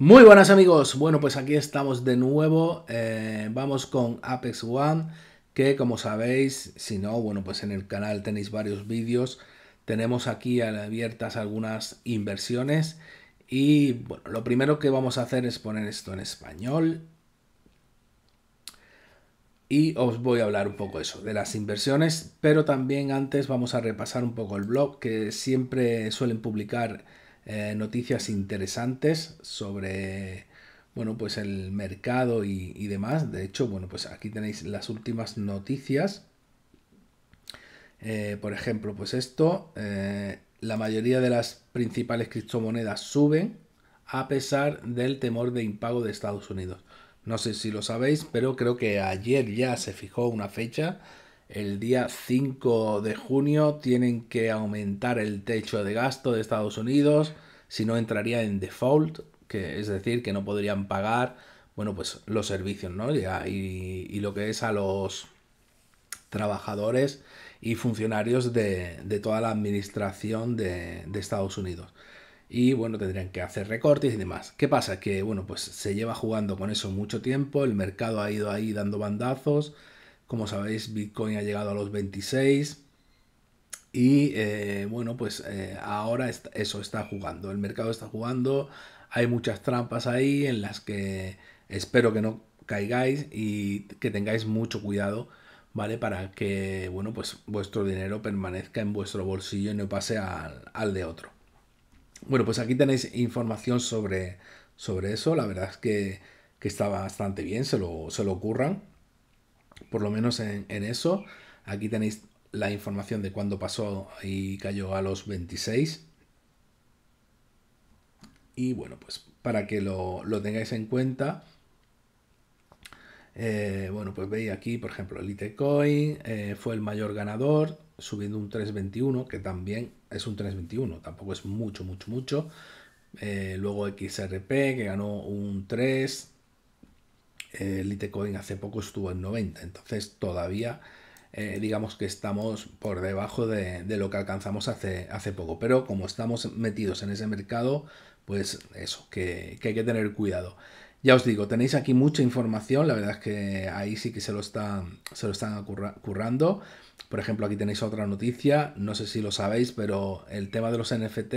Muy buenas amigos, bueno pues aquí estamos de nuevo, eh, vamos con Apex One, que como sabéis, si no, bueno pues en el canal tenéis varios vídeos, tenemos aquí abiertas algunas inversiones y bueno, lo primero que vamos a hacer es poner esto en español y os voy a hablar un poco eso, de las inversiones, pero también antes vamos a repasar un poco el blog que siempre suelen publicar eh, noticias interesantes sobre bueno, pues el mercado y, y, demás. De hecho, bueno, pues aquí tenéis las últimas noticias. Eh, por ejemplo, pues esto, eh, la mayoría de las principales criptomonedas suben a pesar del temor de impago de Estados Unidos. No sé si lo sabéis, pero creo que ayer ya se fijó una fecha el día 5 de junio tienen que aumentar el techo de gasto de Estados Unidos, si no entraría en default, que es decir, que no podrían pagar, bueno, pues los servicios, ¿no? Y, y lo que es a los trabajadores y funcionarios de, toda la administración de, de, Estados Unidos. Y bueno, tendrían que hacer recortes y demás. ¿Qué pasa? Que bueno, pues se lleva jugando con eso mucho tiempo, el mercado ha ido ahí dando bandazos, como sabéis, Bitcoin ha llegado a los 26. Y eh, bueno, pues eh, ahora eso está jugando. El mercado está jugando. Hay muchas trampas ahí en las que espero que no caigáis y que tengáis mucho cuidado, ¿vale? Para que, bueno, pues vuestro dinero permanezca en vuestro bolsillo y no pase al, de otro. Bueno, pues aquí tenéis información sobre, sobre eso. La verdad es que, que está bastante bien, se lo, se lo ocurran. Por lo menos en, eso. Aquí tenéis la información de cuándo pasó y cayó a los 26. Y bueno, pues para que lo, tengáis en cuenta. Eh, bueno, pues veis aquí, por ejemplo, el Litecoin eh, fue el mayor ganador, subiendo un 3.21, que también es un 3.21, tampoco es mucho, mucho, mucho. Eh, luego XRP, que ganó un 3, el eh, Litecoin hace poco estuvo en 90, entonces todavía eh, digamos que estamos por debajo de, de, lo que alcanzamos hace, hace poco, pero como estamos metidos en ese mercado, pues eso, que, hay que tener cuidado. Ya os digo, tenéis aquí mucha información, la verdad es que ahí sí que se lo están, se lo están currando. Por ejemplo, aquí tenéis otra noticia, no sé si lo sabéis, pero el tema de los NFT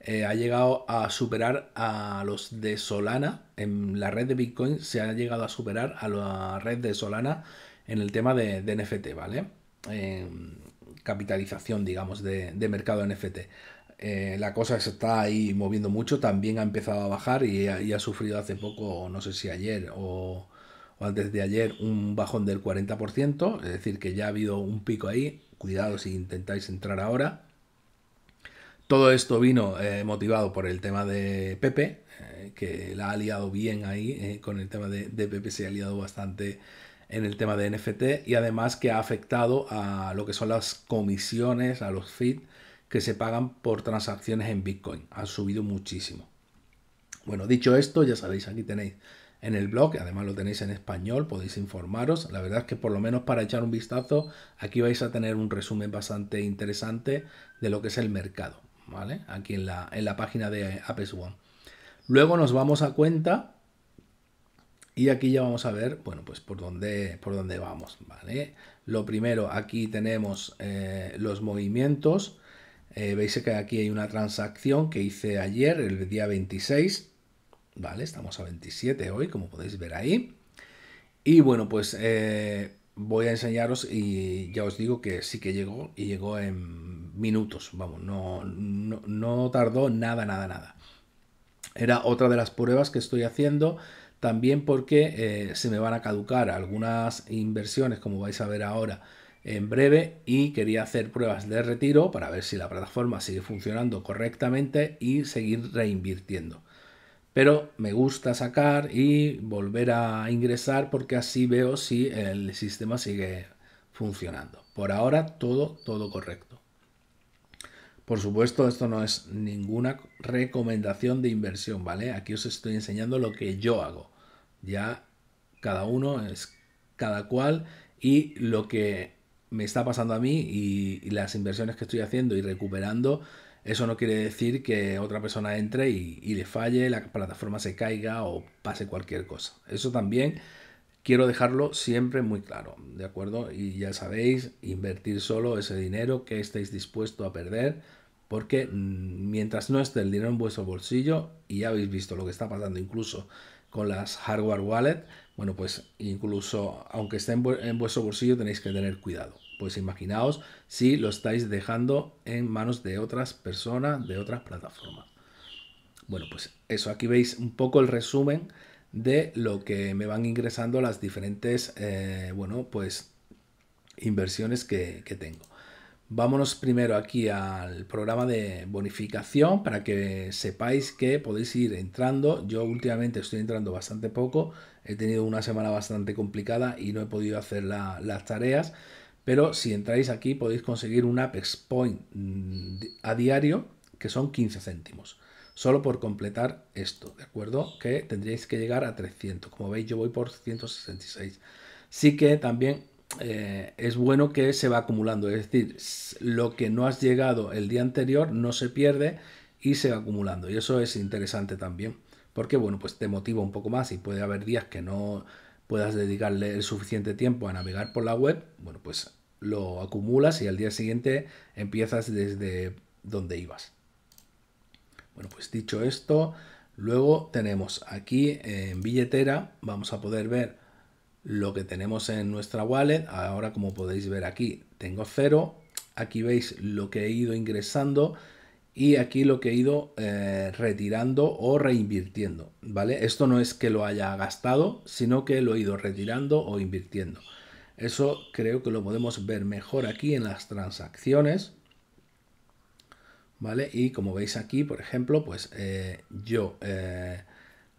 eh, ha llegado a superar a los de Solana. En la red de Bitcoin se ha llegado a superar a la red de Solana en el tema de, NFT, ¿vale? capitalización, digamos, de, mercado NFT. Eh, la cosa se está ahí moviendo mucho, también ha empezado a bajar y, ha sufrido hace poco, no sé si ayer o, antes de ayer, un bajón del 40%, es decir, que ya ha habido un pico ahí, cuidado si intentáis entrar ahora, todo esto vino eh, motivado por el tema de Pepe, eh, que la ha liado bien ahí, eh, con el tema de, Pepe se ha liado bastante en el tema de NFT y además que ha afectado a lo que son las comisiones, a los fees que se pagan por transacciones en Bitcoin. Ha subido muchísimo. Bueno, dicho esto, ya sabéis, aquí tenéis en el blog, además lo tenéis en español, podéis informaros. La verdad es que por lo menos para echar un vistazo, aquí vais a tener un resumen bastante interesante de lo que es el mercado. ¿vale? Aquí en la, página de Apps One. Luego nos vamos a cuenta y aquí ya vamos a ver, bueno, pues por dónde, por dónde vamos, ¿vale? Lo primero, aquí tenemos eh, los movimientos. Eh, veis que aquí hay una transacción que hice ayer, el día 26, ¿vale? Estamos a 27 hoy, como podéis ver ahí. Y bueno, pues eh, voy a enseñaros y ya os digo que sí que llegó y llegó en minutos, vamos, no, no, tardó nada, nada, nada. Era otra de las pruebas que estoy haciendo también porque eh, se me van a caducar algunas inversiones, como vais a ver ahora en breve, y quería hacer pruebas de retiro para ver si la plataforma sigue funcionando correctamente y seguir reinvirtiendo. Pero me gusta sacar y volver a ingresar porque así veo si el sistema sigue funcionando. Por ahora todo, todo correcto. Por supuesto, esto no es ninguna recomendación de inversión, ¿vale? Aquí os estoy enseñando lo que yo hago. Ya cada uno es cada cual y lo que me está pasando a mí y, las inversiones que estoy haciendo y recuperando, eso no quiere decir que otra persona entre y, y le falle, la plataforma se caiga o pase cualquier cosa. Eso también quiero dejarlo siempre muy claro, ¿de acuerdo? Y ya sabéis, invertir solo ese dinero que estáis dispuesto a perder porque mm, mientras no esté el dinero en vuestro bolsillo, y ya habéis visto lo que está pasando incluso con las hardware wallet, bueno, pues incluso aunque esté en, vuestro bolsillo tenéis que tener cuidado. Pues imaginaos si lo estáis dejando en manos de otras personas, de otras plataformas. Bueno, pues eso, aquí veis un poco el resumen de lo que me van ingresando las diferentes, eh, bueno, pues inversiones que tengo. Vámonos primero aquí al programa de bonificación para que sepáis que podéis ir entrando. Yo últimamente estoy entrando bastante poco, he tenido una semana bastante complicada y no he podido hacer las tareas, pero si entráis aquí podéis conseguir un Apex Point mm, a diario que son 15 céntimos. Solo por completar esto, ¿de acuerdo? Que tendríais que llegar a 300. Como veis yo voy por 166. Sí que también eh, es bueno que se va acumulando. Es decir, lo que no has llegado el día anterior no se pierde y se va acumulando. Y eso es interesante también. Porque, bueno, pues te motiva un poco más y puede haber días que no puedas dedicarle el suficiente tiempo a navegar por la web. Bueno, pues lo acumulas y al día siguiente empiezas desde donde ibas. Bueno, pues dicho esto, luego tenemos aquí en billetera, vamos a poder ver lo que tenemos en nuestra wallet. Ahora, como podéis ver aquí, tengo cero. Aquí veis lo que he ido ingresando y aquí lo que he ido eh, retirando o reinvirtiendo, ¿vale? Esto no es que lo haya gastado, sino que lo he ido retirando o invirtiendo. Eso creo que lo podemos ver mejor aquí en las transacciones, ¿vale? Y como veis aquí, por ejemplo, pues eh, yo... Eh,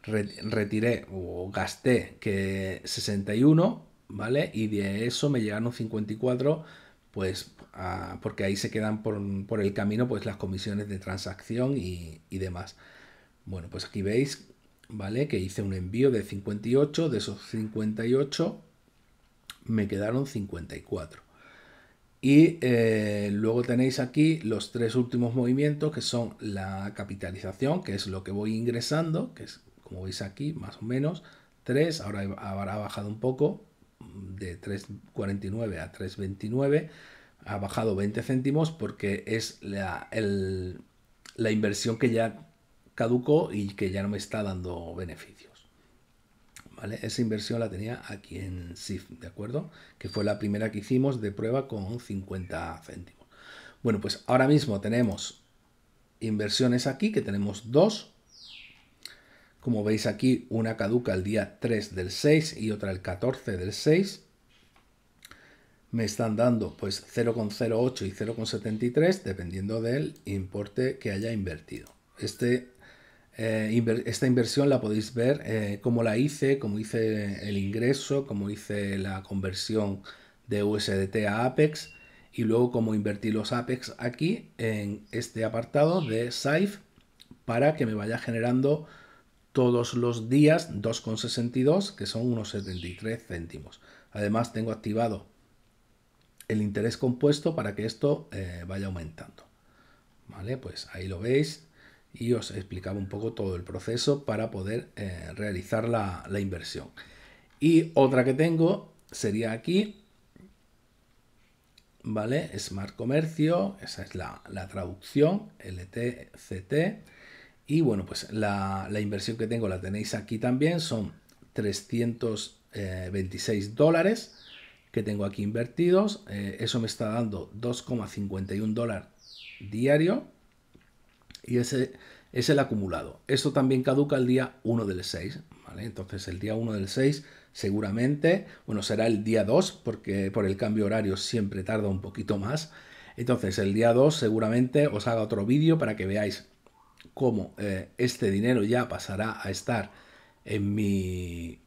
retiré o gasté que 61, ¿vale? Y de eso me llegaron 54, pues porque ahí se quedan por, el camino pues las comisiones de transacción y, demás. Bueno, pues aquí veis, ¿vale? Que hice un envío de 58, de esos 58 me quedaron 54. Y eh, luego tenéis aquí los tres últimos movimientos que son la capitalización, que es lo que voy ingresando, que es como veis aquí, más o menos, 3, ahora ha bajado un poco, de 3,49 a 3,29, ha bajado 20 céntimos porque es la, inversión que ya caducó y que ya no me está dando beneficios. ¿Vale? Esa inversión la tenía aquí en SIF, ¿de acuerdo? Que fue la primera que hicimos de prueba con 50 céntimos. Bueno, pues ahora mismo tenemos inversiones aquí, que tenemos dos, como veis aquí, una caduca el día 3 del 6 y otra el 14 del 6. Me están dando pues 0,08 y 0,73 dependiendo del importe que haya invertido. Este, eh, esta inversión la podéis ver eh, cómo la hice, cómo hice el ingreso, cómo hice la conversión de USDT a Apex y luego cómo invertí los Apex aquí en este apartado de SAIF para que me vaya generando todos los días 2,62, que son unos 73 céntimos. Además tengo activado el interés compuesto para que esto eh, vaya aumentando. Vale, pues ahí lo veis y os explicaba un poco todo el proceso para poder eh, realizar la, inversión. Y otra que tengo sería aquí, ¿vale? Smart Comercio, esa es la, la traducción, LTCT. Y bueno, pues la, inversión que tengo la tenéis aquí también, son 326 eh, dólares que tengo aquí invertidos. Eh, eso me está dando 2,51 dólares diario. Y ese es el acumulado. Esto también caduca el día 1 del 6. ¿vale? Entonces el día 1 del 6 seguramente, bueno, será el día 2 porque por el cambio horario siempre tarda un poquito más. Entonces el día 2 seguramente os haga otro vídeo para que veáis cómo eh, este dinero ya pasará a estar en mi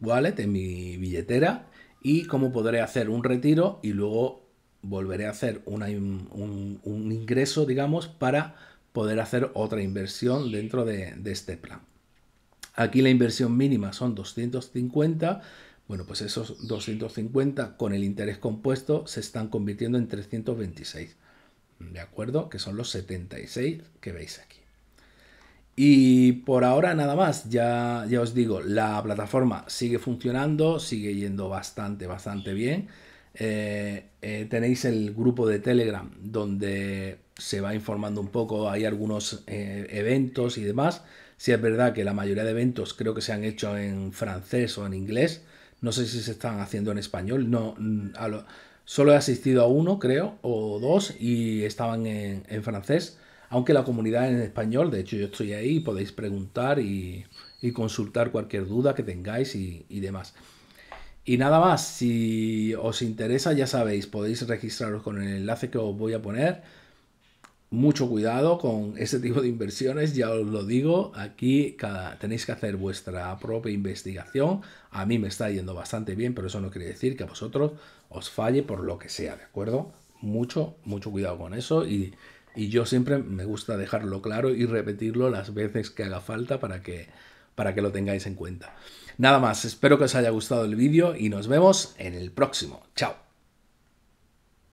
wallet, en mi billetera, y cómo podré hacer un retiro y luego volveré a hacer un, ingreso, digamos, para poder hacer otra inversión dentro de este plan. Aquí la inversión mínima son 250. Bueno, pues esos 250 con el interés compuesto se están convirtiendo en 326. ¿de acuerdo? Que son los 76 que veis aquí. Y por ahora nada más, ya, ya os digo, la plataforma sigue funcionando, sigue yendo bastante, bastante bien. Eh, eh, tenéis el grupo de Telegram donde se va informando un poco, hay algunos eh, eventos y demás. Si es verdad que la mayoría de eventos creo que se han hecho en francés o en inglés, no sé si se están haciendo en español, no, mm, a Solo he asistido a uno, creo, o dos, y estaban en, francés, aunque la comunidad en español, de hecho yo estoy ahí, podéis preguntar y, consultar cualquier duda que tengáis y, y demás. Y nada más, si os interesa ya sabéis, podéis registraros con el enlace que os voy a poner mucho cuidado con ese tipo de inversiones, ya os lo digo, aquí cada, tenéis que hacer vuestra propia investigación. A mí me está yendo bastante bien, pero eso no quiere decir que a vosotros os falle por lo que sea, ¿de acuerdo? Mucho, mucho cuidado con eso y, y yo siempre me gusta dejarlo claro y repetirlo las veces que haga falta para que, para que lo tengáis en cuenta. Nada más, espero que os haya gustado el vídeo y nos vemos en el próximo. Chao.